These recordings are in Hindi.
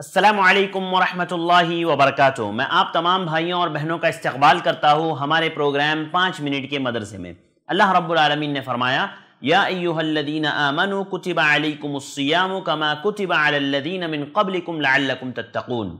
असलकम वरहमल वबरक मैं आप तमाम भाइयों और बहनों का इस्तबाल करता हूँ हमारे प्रोग्राम पाँच मिनट के मदरसे में अल्लाह रब्लमिन ने फरमाया यादीन आमन कमा कुतबादीन मिन कबलकुम तत्तकून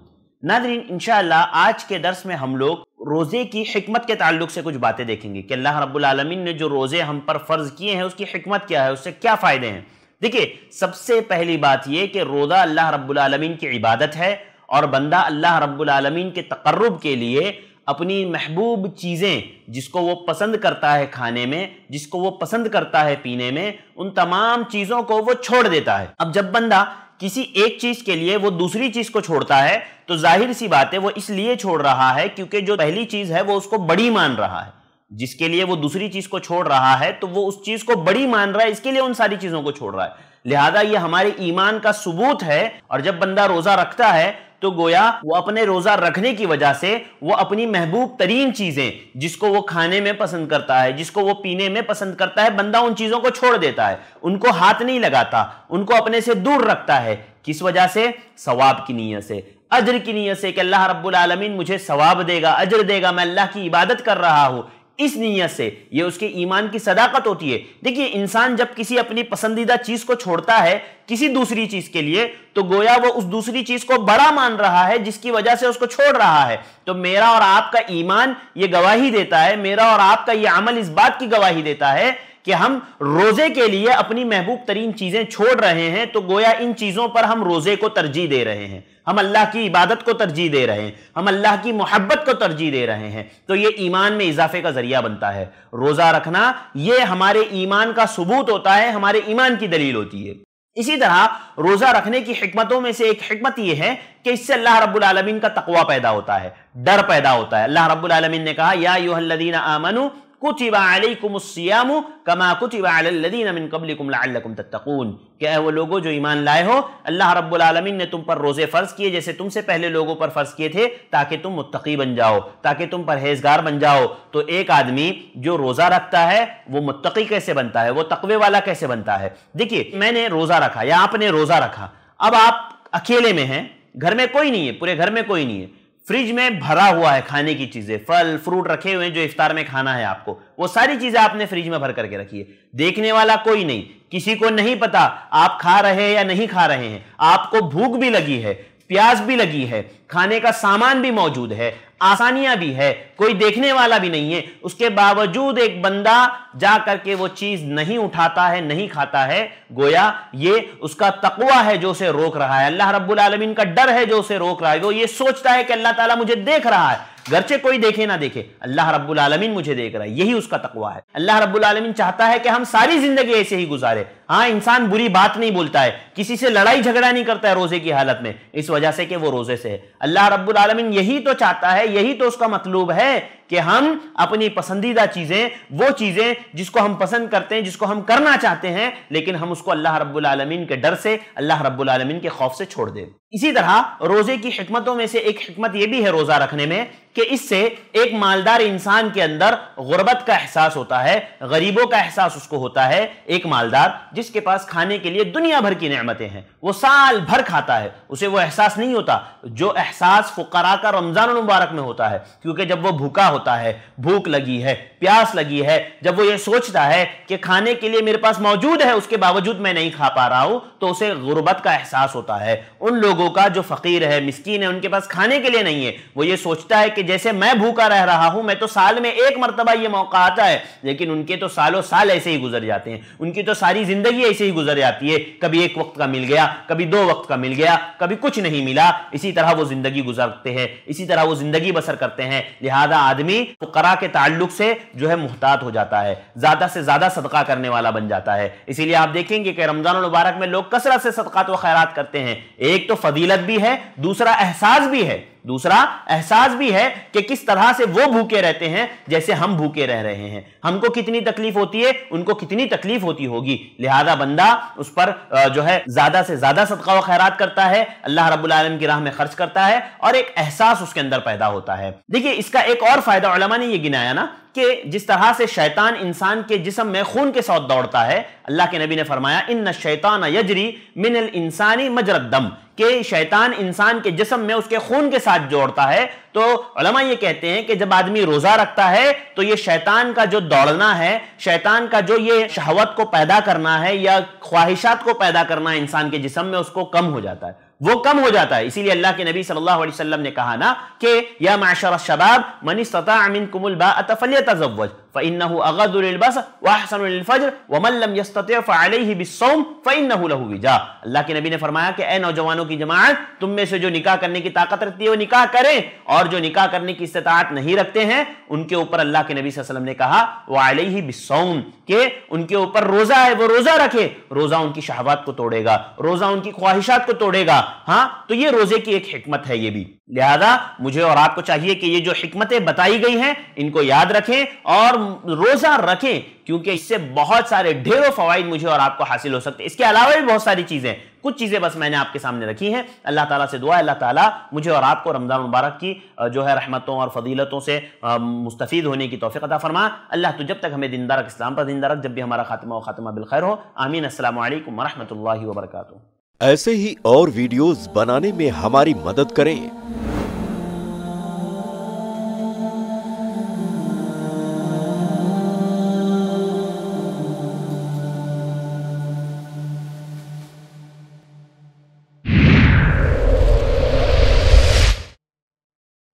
नादरीन इनशाला आज के दर्स में हम लोग रोज़े की हमत के तल्लुक से कुछ बातें देखेंगे कि अल्लाह रब्लम ने जो रोज़े हम पर फ़र्ज़ किए हैं उसकी हमत क्या है उससे क्या फ़ायदे हैं देखिए सबसे पहली बात यह कि रोज़ा अल्लाह रबालमीन की इबादत है और बंदा अल्लाह रब्बुल रबालमीन के तकर्रब के लिए अपनी महबूब चीज़ें जिसको वो पसंद करता है खाने में जिसको वो पसंद करता है पीने में उन तमाम चीज़ों को वो छोड़ देता है अब जब बंदा किसी एक चीज़ के लिए वो दूसरी चीज़ को छोड़ता है तो जाहिर सी बात है वो इसलिए छोड़ रहा है क्योंकि जो पहली चीज़ है वो उसको बड़ी मान रहा है जिसके लिए वो दूसरी चीज को छोड़ रहा है तो वो उस चीज को बड़ी मान रहा है इसके लिए उन सारी चीजों को छोड़ रहा है लिहाजा ये हमारे ईमान का सबूत है और जब बंदा रोजा रखता है तो गोया वो अपने रोजा रखने की वजह से वो अपनी महबूब तरीन चीजें जिसको वो खाने में पसंद करता है जिसको वो पीने में पसंद करता है बंदा उन चीजों को छोड़ देता है उनको हाथ नहीं लगाता उनको अपने से दूर रखता है किस वजह से सवाब की नीयत से अजर की नीयत से कि अल्लाह रब्बुल आलमीन मुझे सवाब देगा अजर देगा मैं अल्लाह की इबादत कर रहा हूं इस नीयत से ये उसके ईमान की सदाकत होती है देखिए इंसान जब किसी अपनी पसंदीदा चीज को छोड़ता है किसी दूसरी चीज के लिए तो गोया वो उस दूसरी चीज को बड़ा मान रहा है जिसकी वजह से उसको छोड़ रहा है तो मेरा और आपका ईमान ये गवाही देता है मेरा और आपका ये अमल इस बात की गवाही देता है कि हम रोजे के लिए अपनी महबूब तरीन चीजें छोड़ रहे हैं तो गोया इन चीजों पर हम रोजे को तरजीह दे रहे हैं हम अल्लाह की इबादत को तरजीह दे रहे हैं हम अल्लाह की मोहब्बत को तरजीह दे रहे हैं तो ये ईमान में इजाफे का जरिया बनता है रोजा रखना ये हमारे ईमान का सबूत होता है हमारे ईमान की दलील होती है इसी तरह रोजा रखने की हमतों में से एक हमत यह है कि इससे अल्लाह रब्बुल आलमीन का तकवा पैदा होता है डर पैदा होता है अल्लाह रब्बुल आलमीन ने कहा या यूहदीन आमनू कुतिबाकुमस्याम कमा कुतिबादीन कबलिकुम तत्तकून क्या वो लोगों जो ईमान लाए हो अल्लाह रब्बुल ने तुम पर रोज़े फ़र्ज़ किए जैसे तुमसे पहले लोगों पर फ़र्ज़ किए थे ताकि तुम मुतकी बन जाओ ताकि तुम परहेजगार बन जाओ तो एक आदमी जो रोज़ा रखता है वो मुतकी कैसे बनता है वो तकवे वाला कैसे बनता है देखिए मैंने रोज़ा रखा या आपने रोज़ा रखा अब आप अकेले में हैं घर में कोई नहीं है पूरे घर में कोई नहीं है फ्रिज में भरा हुआ है खाने की चीजें फल फ्रूट रखे हुए हैं जो इफ्तार में खाना है आपको वो सारी चीजें आपने फ्रिज में भर करके रखी है देखने वाला कोई नहीं किसी को नहीं पता आप खा रहे हैं या नहीं खा रहे हैं आपको भूख भी लगी है प्यास भी लगी है खाने का सामान भी मौजूद है आसानियां भी है कोई देखने वाला भी नहीं है उसके बावजूद एक बंदा जा करके वो चीज नहीं उठाता है नहीं खाता है गोया ये उसका तकवा है जो उसे रोक रहा है अल्लाह रब्बुल आलमीन का डर है जो उसे रोक रहा है वो ये सोचता है कि अल्लाह ताला मुझे देख रहा है गरचे कोई देखे ना देखे अल्लाह रब्बुल आलमीन मुझे देख रहा है यही उसका तकवा है अल्लाह रब्बुल आलमीन चाहता है कि हम सारी जिंदगी ऐसे ही गुजारे हाँ इंसान बुरी बात नहीं बोलता है किसी से लड़ाई झगड़ा नहीं करता है रोजे की हालत में इस वजह से कि वो रोजे से है अल्लाह रब्बुल आलमीन यही तो चाहता है यही तो उसका मतलूब है कि हम अपनी पसंदीदा चीजें वो चीजें जिसको हम पसंद करते हैं जिसको हम करना चाहते हैं लेकिन हम उसको अल्लाह रबालमीन के डर से अल्लाह रब्बुल के खौफ से छोड़ दें इसी तरह रोजे की हमतों में से एक हमत यह भी है रोजा रखने में कि इससे एक मालदार इंसान के अंदर गुर्बत का एहसास होता है गरीबों का एहसास उसको होता है एक मालदार जिसके पास खाने के लिए दुनिया भर की नमतें हैं वो साल भर खाता है उसे वो एहसास नहीं होता जो एहसास फुकरा का रमजान मुबारक में होता है क्योंकि जब वो भूखा होता है भूख लगी है प्यास लगी है जब वो ये सोचता है कि खाने के लिए मेरे पास मौजूद है उसके बावजूद मैं नहीं खा पा रहा हूं तो उसे गुर्बत का एहसास होता है उन लोगों का जो फकीर है मिस्कीन है उनके पास खाने के लिए नहीं है वो ये सोचता है कि जैसे मैं भूखा रह रहा हूं मैं तो साल में एक मरतबा ये मौका आता है लेकिन उनके तो सालों साल ऐसे ही गुजर जाते हैं उनकी तो सारी जिंदगी ऐसे ही गुजर जाती है कभी एक वक्त का मिल गया कभी दो वक्त का मिल गया कभी कुछ नहीं मिला इसी तरह वो जिंदगी गुजरते हैं इसी तरह वो जिंदगी बसर करते हैं लिहाजा आदमी आदमी फुकरा के ताल्लुक से जो है मुहतात हो जाता है ज्यादा से ज्यादा सदका करने वाला बन जाता है इसीलिए आप देखेंगे कि रमजान मुबारक में लोग कसरत से सदकात व खैरात करते हैं एक तो फजीलत भी है दूसरा एहसास भी है दूसरा एहसास भी है कि किस तरह से वो भूखे रहते हैं जैसे हम भूखे रह रहे हैं हमको कितनी तकलीफ होती है उनको कितनी तकलीफ होती होगी लिहाजा बंदा उस पर जो है ज्यादा से ज्यादा सदका व खैरात करता है अल्लाह रबालम की राह में खर्च करता है और एक एहसास उसके अंदर पैदा होता है देखिए इसका एक और फायदा ने यह गिनाया ना कि जिस तरह से शैतान इंसान के जिसम में खून के साथ दौड़ता है अल्लाह के नबी ने फरमाया इन शैतान यजरी मिनल इंसानी दम कि शैतान इंसान के जिसम में उसके खून के साथ जोड़ता है तो अलमा ये कहते हैं कि जब आदमी रोजा रखता है तो ये शैतान का जो दौड़ना है शैतान का जो ये शहवत को पैदा करना है या ख्वाहिशात को पैदा करना है इंसान के जिसम में उसको कम हो जाता है वो कम हो जाता है इसीलिए अल्लाह के नबी सल्लल्लाहु अलैहि वसल्लम ने कहा ना कि या माशर शबाब मनी सता अमिन कुमुल बा फ़ैन अगज़ुलबस वाहसनफ़जर वमल्लम यस्तः फ़लह बिसौम फ़ैन लहूजा अल्लाह के नबी ने फरमाया कि ए नौजवानों की जमात तुम में से जो निकाह करने की ताकत रखती है वो निकाह करें और जो निकाह करने की इस्तात नहीं रखते हैं उनके ऊपर अल्लाह के नबी वसल्लम ने कहा वालह बिसौम के उनके ऊपर रोज़ा है वो रोज़ा रखे रोज़ा उनकी शहबात को तोड़ेगा रोज़ा उनकी ख्वाहिशात को तोड़ेगा हाँ तो ये रोज़े की एक हमत है ये भी लिहाजा मुझे और आपको चाहिए कि ये जो हमतें बताई गई हैं इनको याद रखें और रोज़ा रखें क्योंकि इससे बहुत सारे ढेरों फवाइद मुझे और आपको हासिल हो सकते हैं इसके अलावा भी बहुत सारी चीज़ें कुछ चीज़ें बस मैंने आपके सामने रखी हैं अल्लाह ताला से दुआ अल्लाह ताला मुझे और आपको रमज़ान मुबारक की जो है रहमतों और फजीलतों से मुस्तफ़ होने की तोफ़ी अदा फरमा अल्लाह तो जब तक हमें दिन रख इस्लाम पर जिंदा जब भी हमारा खात्मा और खात्मा बिलखैर हो आमीन असल वरहमल वर्क ऐसे ही और वीडियोज़ बनाने में हमारी मदद करें